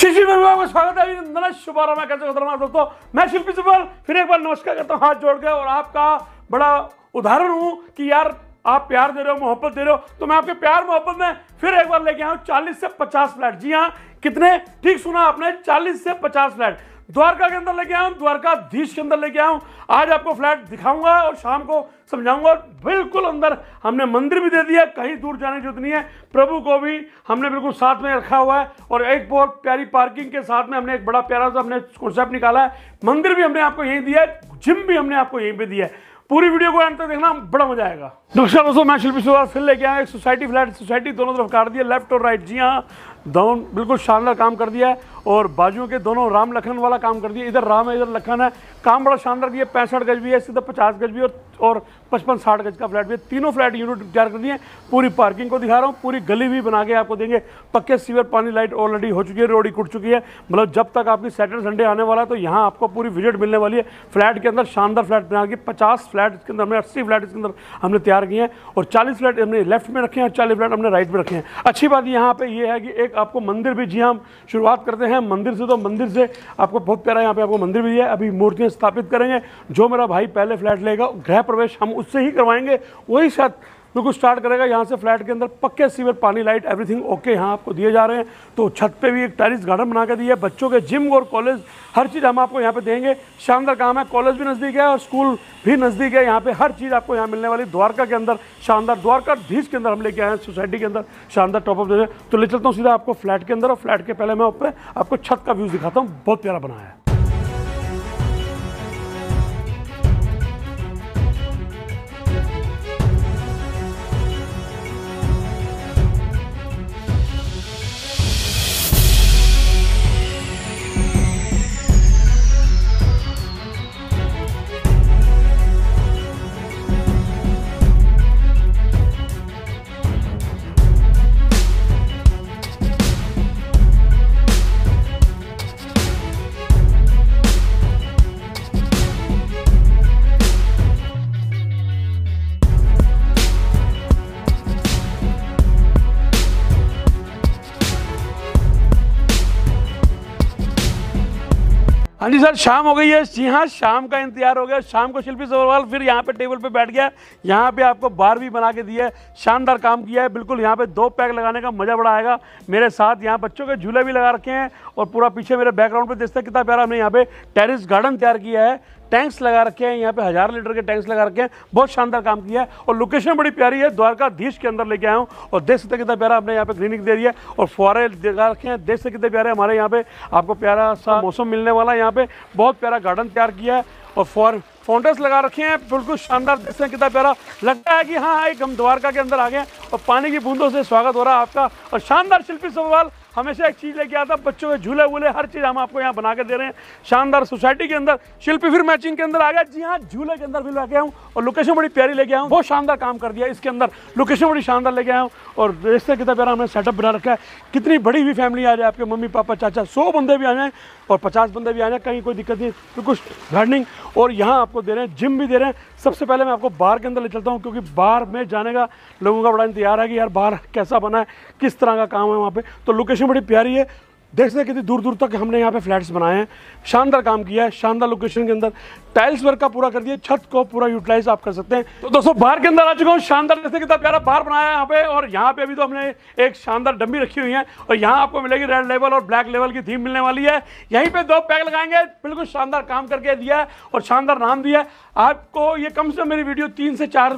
शिशिर में स्वागत है शुभारंभ मैं कैसे खतरनाक दोस्तों मैं शिल्पी सुबल फिर एक बार नमस्कार करता हूँ हाथ जोड़ के और आपका बड़ा उदाहरण हूँ कि यार आप प्यार दे रहे हो मोहब्बत दे रहे हो तो मैं आपके प्यार मोहब्बत में फिर एक बार लेके आया हूँ चालीस से पचास फ्लैट जी हाँ कितने ठीक सुना आपने चालीस से पचास फ्लैट द्वारका के अंदर लेके आऊँ द्वारकाधीश के अंदर लेके आऊँ आज आपको फ्लैट दिखाऊंगा और शाम को समझाऊंगा और बिल्कुल अंदर हमने मंदिर भी दे दिया कहीं दूर जाने की जरूरत नहीं है प्रभु को भी हमने बिल्कुल साथ में रखा हुआ है और एक बहुत प्यारी पार्किंग के साथ में हमने एक बड़ा प्यारा सा हमने कॉन्सेप्ट निकाला है मंदिर भी हमने आपको यहीं दिया है जिम भी हमने आपको यहीं पर दिया है पूरी वीडियो को अंत तक देखना बड़ा मजा आएगा नमस्कार दोस्तों मैं शिल्पी सुधार फिर लेके आया एक सोसाइटी फ्लैट सोसाइटी दोनों तरफ काट दिया लेफ्ट और राइट जी हाँ दोनों बिल्कुल शानदार काम कर दिया है और बाजुओं के दोनों राम लखन वाला काम कर दिया इधर राम है इधर लखन है काम बड़ा शानदार दिया पैंसठ गज भी है सीधा पचास गज भी और और पचपन साठ गज का फ्लैट भी तीनों फ्लैट यूनिट तैयार कर दिए पूरी पार्किंग को दिखा रहा हूँ पूरी गली भी बना के आपको देंगे पक्के सीवर पानी लाइट ऑलरेडी हो चुकी है रोडी कुट चुकी है मतलब जब तक आपकी सैटरडे संडे आने वाला है तो यहाँ आपको पूरी विजिट मिलने वाली है फ्लैट के अंदर शानदार फ्लैट बना के पचास फ्लैट इसके अंदर हमने अस्सी फ्लैट इसके अंदर हमने तैयार किए हैं और चालीस फ्लैट हमने लेफ्ट में रखे हैं और चालीस फ्लैट हमने राइट में रखे हैं अच्छी बात यहाँ पर यह है कि एक आपको मंदिर भी जी हम शुरुआत करते हैं मंदिर से तो मंदिर से आपको बहुत प्यारा यहाँ पे आपको मंदिर भी है अभी मूर्तियाँ स्थापित करेंगे जो मेरा भाई पहले फ्लैट लेगा गृह प्रवेश हम उससे ही करवाएंगे वही साथ बिल्कुल स्टार्ट करेगा यहाँ से फ्लैट के अंदर पक्के सीवर पानी लाइट एवरीथिंग ओके यहाँ आपको दिए जा रहे हैं तो छत पे भी एक टेरिस गार्डन बना के दिया है बच्चों के जिम और कॉलेज हर चीज़ हम आपको यहाँ पे देंगे शानदार काम है कॉलेज भी नज़दीक है और स्कूल भी नज़दीक है यहाँ पे हर चीज़ आपको यहाँ मिलने वाली द्वारका के अंदर शानदार द्वारका धीज के अंदर हम लेके आए हैं सोसाइटी के अंदर शानदार टॉपअप दे रहे तो ले चलता हूँ सीधा आपको फ्लैट के अंदर और फ्लैट के पहले मैं आपको छत का व्यूज़ दिखाता हूँ बहुत प्यारा बनाया है सर शाम हो गई है जी हाँ शाम का इंतजार हो गया शाम को शिल्पी सवरवाल फिर यहाँ पे टेबल पे बैठ गया यहाँ पे आपको बार भी बना के दिया है शानदार काम किया है बिल्कुल यहाँ पे दो पैक लगाने का मज़ा बड़ा आएगा मेरे साथ यहाँ बच्चों के झूले भी लगा रखे हैं और पूरा पीछे मेरे बैकग्राउंड पर देखते हैं कितना प्यारा हमने यहाँ पे टेरिस गार्डन तैयार किया है टैंक्स लगा रखे हैं यहाँ पे हज़ार लीटर के टैंक्स लगा रखे हैं बहुत शानदार काम किया है और लोकेशन बड़ी प्यारी है द्वारका देश के अंदर लेके आया हूँ और देख सकते कितना प्यारा आपने यहाँ पे ग्रीनिंग दे रही है और फुहारे लगा रखे हैं देख सकते कितने प्यारे हमारे यहाँ पे आपको प्यारा सा मौसम मिलने वाला है यहाँ पे बहुत प्यारा गार्डन तैयार किया है और फॉर फाउंडर्स लगा रखे हैं बिल्कुल शानदार हैं कितना प्यारा लगता है कि हाँ एक हम द्वारका के अंदर आ गए और पानी की बूंदों से स्वागत हो रहा है आपका और शानदार शिल्पी सवाल हमेशा एक चीज़ लेके आता बच्चों के झूले वूले हर चीज़ हम आपको यहाँ बना के दे रहे हैं शानदार सोसाइटी के अंदर शिल्पी फिर मैचिंग के अंदर आ गया जी हाँ झूले के अंदर भी लेके आऊँ और लोकेशन बड़ी प्यारी लेके आऊँ बहुत शानदार काम कर दिया इसके अंदर लोकेशन बड़ी शानदार लेके आऊँ और रिश्ते कितना प्यारा हमने सेटअप बना रखा है कितनी बड़ी भी फैमिली आ जाए आपके मम्मी पापा चाचा सौ बंदे भी आ जाएँ और पचास बंदे भी आ जाए कहीं कोई दिक्कत नहीं तो कुछ गार्डनिंग और यहाँ आपको दे रहे हैं जिम भी दे रहे हैं सबसे पहले मैं आपको बार के अंदर ले चलता हूँ क्योंकि बार में जाने का लोगों का बड़ा इंतजार है कि यार बार कैसा बना है किस तरह का काम है वहाँ पर तो लोकेशन बड़ी प्यारी है देख सकते कितनी दूर दूर तक हमने यहाँ पे फ्लैट्स बनाए हैं शानदार काम किया है शानदार लोकेशन के अंदर टाइल्स वर्क का पूरा कर दिया छत को पूरा यूटिलाइज आप कर सकते हैं तो दोस्तों बाहर के अंदर आ चुका हूँ शानदार जैसे कितना प्यारा बाहर बनाया है यहाँ पे और यहाँ पे अभी तो हमने एक शानदार डम्बी रखी हुई है और यहाँ आपको मिलेगी रेड लेवल और ब्लैक लेवल की थीम मिलने वाली है यहीं पर दो पैक लगाएंगे बिल्कुल शानदार काम करके दिया है और शानदार नाम दिया है आपको ये कम से कम मेरी वीडियो तीन से चार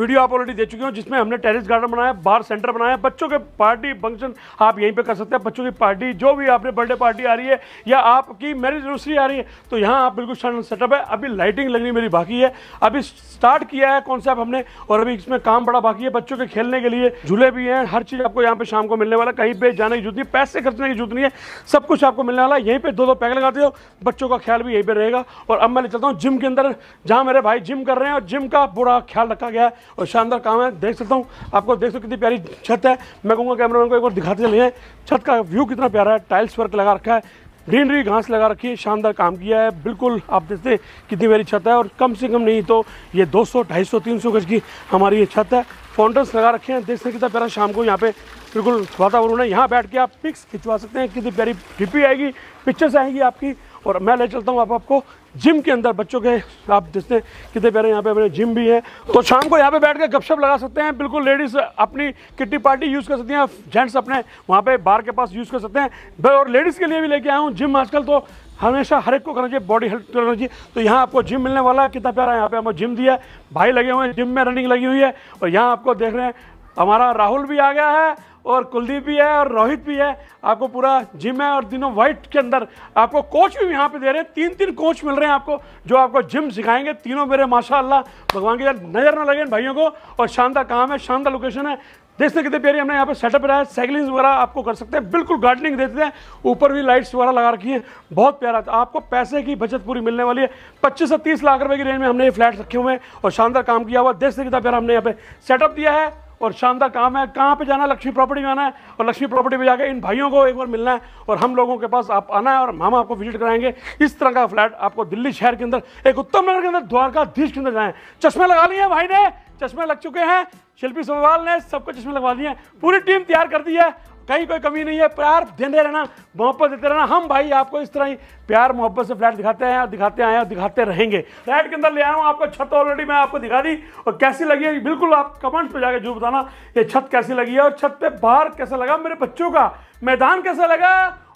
वीडियो आप ऑलरेडी दे चुकी हूँ जिसमें हमने टेरिस गार्डन बनाया बार सेंटर बनाया बच्चों के पार्टी फंक्शन आप यहीं पर कर सकते हैं बच्चों की पार्टी जो जो भी आपने बर्थडे पार्टी आ रही है या आपकी मैरिज एनिवर्सरी आ रही है तो यहाँ आप बिल्कुल सेटअप है अभी लाइटिंग लगनी मेरी बाकी है अभी स्टार्ट किया है कॉन्सेप्ट हमने और अभी इसमें काम बड़ा बाकी है बच्चों के खेलने के लिए झूले भी हैं हर चीज़ आपको यहाँ पर शाम को मिलने वाला कहीं पर जाने की जरूरत नहीं पैसे खर्चने की जरूरत नहीं है सब कुछ आपको मिलने वाला यहीं पर दो दो पैक लगाते हो बच्चों का ख्याल भी यहीं पर रहेगा और अब मैं ले चलता हूँ जिम के अंदर जहाँ मेरे भाई जिम कर रहे हैं और जिम का पूरा ख्याल रखा गया है और शानदार काम है देख सकता हूँ आपको देख सकते कितनी प्यारी छत है मैं कहूँगा कैमरा को एक बार दिखाते चले हैं छत का व्यू कितना प्यारा है टाइल्स वर्क लगा रखा है ग्रीनरी घास लगा रखी है शानदार काम किया है बिल्कुल आप देखते हैं कितनी मेरी छत है और कम से कम नहीं तो ये 200, 250, 300 गज की हमारी ये छत है फाउंटेंस लगा रखे हैं देख सकते कितना प्यारा शाम को यहाँ पे बिल्कुल वातावरण है यहाँ बैठ के आप पिक्स खिंचवा सकते हैं कितनी प्यारी डिपी आएगी पिक्चर्स आएंगी आपकी और मैं ले चलता हूँ आप आपको जिम के अंदर बच्चों के आप देखते हैं कितने प्यारे यहाँ पे अपने जिम भी है तो शाम को यहाँ पे बैठ के गपशप लगा सकते हैं बिल्कुल लेडीज़ अपनी किट्टी पार्टी यूज़ कर सकती हैं जेंट्स अपने वहाँ पे बार के पास यूज़ कर सकते हैं और लेडीज़ के लिए भी लेके आया हूँ जिम आजकल तो हमेशा हर एक को करना चाहिए बॉडी हेल्थ करना चाहिए तो यहाँ आपको जिम मिलने वाला है कितना प्यारा यहाँ पर हमें जिम दिया है भाई लगे हुए हैं जिम में रनिंग लगी हुई है और यहाँ आपको देख रहे हैं हमारा राहुल भी आ गया है और कुलदीप भी है और रोहित भी है आपको पूरा जिम है और दिनों वाइट के अंदर आपको कोच भी यहाँ पे दे रहे हैं तीन तीन कोच मिल रहे हैं आपको जो आपको जिम सिखाएंगे तीनों मेरे माशाल्लाह भगवान की नज़र ना लगे भाइयों को और शानदार काम है शानदार लोकेशन है देखते कितने प्यारी हमने यहाँ पे सेटअप रहा है साइकिलिंग वगैरह आपको कर सकते हैं बिल्कुल गार्डनिंग देते हैं ऊपर भी लाइट्स वगैरह लगा रखी है बहुत प्यारा था आपको पैसे की बचत पूरी मिलने वाली है पच्चीस से तीस लाख रुपए की रेंज में हमने ये फ्लैट रखे हुए हैं और शानदार काम किया हुआ देखते कितना प्यारा हमने यहाँ पे सेटअप दिया है और शानदार काम है कहाँ पे जाना है लक्ष्मी प्रॉपर्टी में आना है और लक्ष्मी प्रॉपर्टी पे जाकर इन भाइयों को एक बार मिलना है और हम लोगों के पास आप आना है और हम आपको विजिट कराएंगे इस तरह का फ्लैट आपको दिल्ली शहर के अंदर एक उत्तम नगर के अंदर द्वारकाधीश के अंदर जाए चश्मे लगा लिए भाई ने चश्मे लग चुके हैं शिल्पी सोवाल ने सबको चश्मे लगवा दिए पूरी टीम तैयार कर दी है कहीं कोई कमी नहीं है प्यार देते रहना मोहब्बत देते रहना हम भाई आपको इस तरह ही प्यार मोहब्बत से फ्लैट दिखाते हैं और दिखाते आए और दिखाते रहेंगे फ्लैट के अंदर ले आया हूँ आपको छत ऑलरेडी मैं आपको दिखा दी और कैसी लगी है बिल्कुल आप कमेंट्स पर जाकर जो बताना ये छत कैसी लगी है और छत पर बाहर कैसा लगा मेरे बच्चों का मैदान कैसा लगा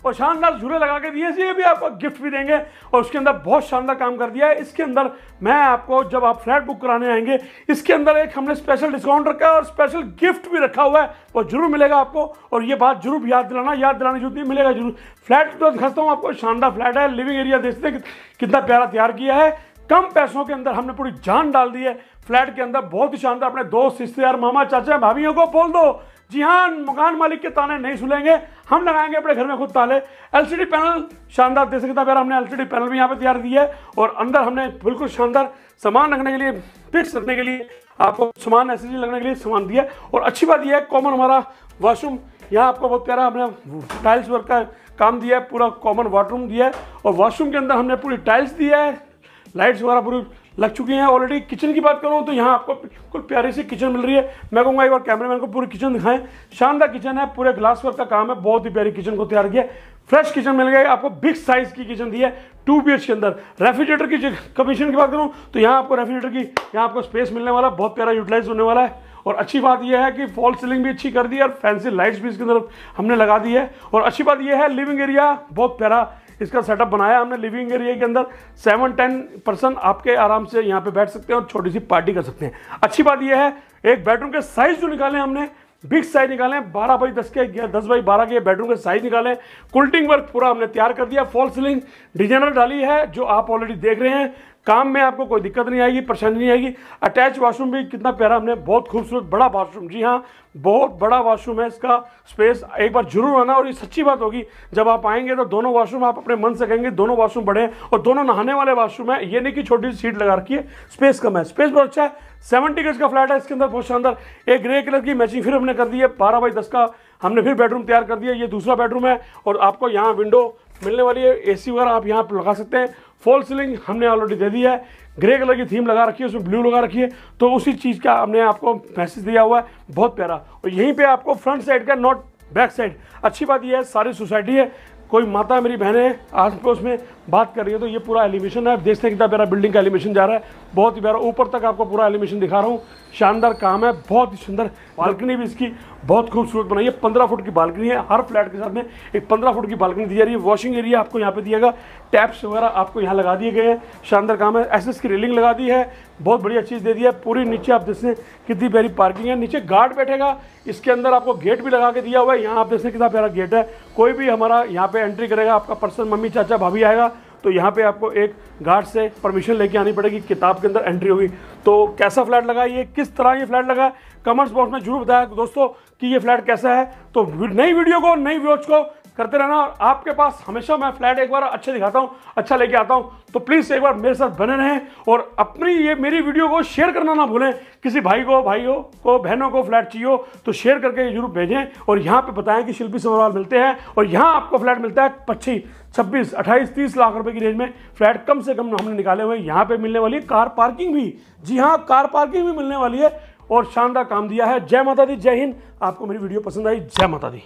और शानदार झूले लगा के दिए ये भी आपको गिफ्ट भी देंगे और उसके अंदर बहुत शानदार काम कर दिया है इसके अंदर मैं आपको जब आप फ्लैट बुक कराने आएंगे इसके अंदर एक हमने स्पेशल डिस्काउंट रखा है और स्पेशल गिफ्ट भी रखा हुआ है वो जरूर मिलेगा आपको और ये बात जरूर याद दिलाना याद दिलाने जरूरत नहीं मिलेगा जरूर फ्लैट तो दिखाता हूँ आपको शानदार फ्लैट है लिविंग एरिया देखते हैं कितना प्यारा तैयार किया है कम पैसों के अंदर हमने पूरी जान डाल दी है फ्लैट के अंदर बहुत ही शानदार अपने दोस्त रिश्तेदार मामा चाचा भाभीियों को बोल दो जी हाँ मकान मालिक के ताने नहीं सुलेंगे हम लगाएंगे अपने घर में खुद ताले एलसीडी पैनल शानदार दे सकता है हमने एलसीडी पैनल भी यहाँ पे तैयार दिया है और अंदर हमने बिल्कुल शानदार सामान रखने के लिए फिक्स रखने के लिए आपको सामान एस लगने के लिए सामान दिया और अच्छी बात यह है कॉमन हमारा वॉशरूम यहाँ आपको बहुत प्यारा हमने टाइल्स वर्क का काम दिया है पूरा कॉमन वाटरूम दिया है और वॉशरूम के अंदर हमने पूरी टाइल्स दिया है लाइट्स वगैरह पूरी लग चुके हैं ऑलरेडी किचन की बात करूँ तो यहाँ आपको बिल्कुल प्यारी सी किचन मिल रही है मैं कहूँगा एक बार कैमरामैन को पूरी किचन दिखाएं शानदार किचन है पूरे ग्लास वर्क का काम है बहुत ही प्यारी किचन को तैयार किया फ्रेश किचन मिल गई आपको बिग साइज की किचन दी है टू बी के अंदर रेफ्रिजरेटर की कमीशन की बात करूँ तो यहाँ आपको रेफ्रिजरेटर की यहाँ आपको स्पेस मिलने वाला बहुत प्यारा यूटिलाइज होने वाला है और अच्छी बात यह है कि फॉल सीलिंग भी अच्छी कर दी है और फैंसी लाइट्स भी इसके अंदर हमने लगा दी है और अच्छी बात यह है लिविंग एरिया बहुत प्यारा इसका सेटअप बनाया हमने लिविंग एरिया के अंदर सेवन टेन पर्सन आपके आराम से यहाँ पे बैठ सकते हैं और छोटी सी पार्टी कर सकते हैं अच्छी बात यह है एक बेडरूम के साइज़ जो निकाले हमने बिग साइज निकाले बारह बाई दस के दस बाई बारह के बेडरूम के साइज निकाले कुल्टिंग वर्क पूरा हमने तैयार कर दिया फॉल सीलिंग डिजाइनर डाली है जो आप ऑलरेडी देख रहे हैं काम में आपको कोई दिक्कत नहीं आएगी परेशानी नहीं आएगी अटैच वाशरूम भी कितना प्यारा हमने बहुत खूबसूरत बड़ा वाशरूम जी हाँ बहुत बड़ा वाशरूम है इसका स्पेस एक बार जरूर आना और ये सच्ची बात होगी जब आप आएंगे तो दोनों वाशरूम आप अपने मन से कहेंगे दोनों वाशरूम बड़े हैं और दोनों नहाने वाले वाशरूम है ये नहीं कि छोटी सी सीट लगा रखी है स्पेस कम है स्पेस बहुत अच्छा है सेवेंटी गज का फ्लैट है इसके अंदर बहुत शानदार एक ग्रे कलर की मैचिंग फिर हमने कर दी है बारह बाई दस का हमने फिर बेडरूम तैयार कर दिया ये दूसरा बेडरूम है और आपको यहाँ विंडो मिलने वाली है एसी वगैरह आप यहाँ लगा सकते हैं फॉल सीलिंग हमने ऑलरेडी दे दी है ग्रे कलर की थीम लगा रखी है उसमें ब्लू लगा रखी है तो उसी चीज़ का हमने आपको मैसेज दिया हुआ है बहुत प्यारा और यहीं पे आपको फ्रंट साइड का नॉट बैक साइड अच्छी बात यह है सारी सोसाइटी है कोई माता मेरी बहन है आस पड़ोस में बात कर रही है तो ये पूरा एलिवेशन है आप हैं कितना प्यारा बिल्डिंग का एलिवेशन जा रहा है बहुत ही प्यारा ऊपर तक आपको पूरा एलिवेशन दिखा रहा हूँ शानदार काम है बहुत ही सुंदर बालकनी भी इसकी बहुत खूबसूरत बनाई है पंद्रह फुट की बालकनी है हर फ्लैट के साथ में एक पंद्रह फुट की बालकनी दी जा रही है वॉशिंग एरिया आपको यहाँ पे दिएगा टैप्स वगैरह आपको यहाँ लगा दिए गए हैं शानदार काम है एस की रेलिंग लगा दी है बहुत बढ़िया चीज़ दे दी है पूरी नीचे आप हैं कितनी प्यारी पार्किंग है नीचे गार्ड बैठेगा इसके अंदर आपको गेट भी लगा के दिया हुआ है यहाँ आप हैं कितना प्यारा गेट है कोई भी हमारा यहाँ पर एंट्री करेगा आपका पर्सन मम्मी चाचा भाभी आएगा तो यहाँ पे आपको एक गार्ड से परमिशन लेके आनी पड़ेगी किताब के अंदर एंट्री होगी तो कैसा फ्लैट लगा ये किस तरह ये फ्लैट लगा कमेंट्स बॉक्स में जरूर बताया तो दोस्तों कि ये फ्लैट कैसा है तो नई वीडियो को नई व्यूज को करते रहना और आपके पास हमेशा मैं फ्लैट एक बार अच्छे दिखाता हूँ अच्छा लेके आता हूँ तो प्लीज़ एक बार मेरे साथ बने रहें और अपनी ये मेरी वीडियो को शेयर करना ना भूलें किसी भाई को भाइयों को बहनों को फ्लैट चाहिए हो तो शेयर करके जरूर भेजें और यहाँ पर बताएं कि शिल्पी सरोवाल मिलते हैं और यहाँ आपको फ्लैट मिलता है पच्चीस छब्बीस अट्ठाईस तीस लाख रुपए की रेंज में फ्लैट कम से कम हमने निकाले हुए हैं यहाँ पर मिलने वाली है कार पार्किंग भी जी हाँ कार पार्किंग भी मिलने वाली है और शानदार काम दिया है जय माता दी जय हिंद आपको मेरी वीडियो पसंद आई जय माता दी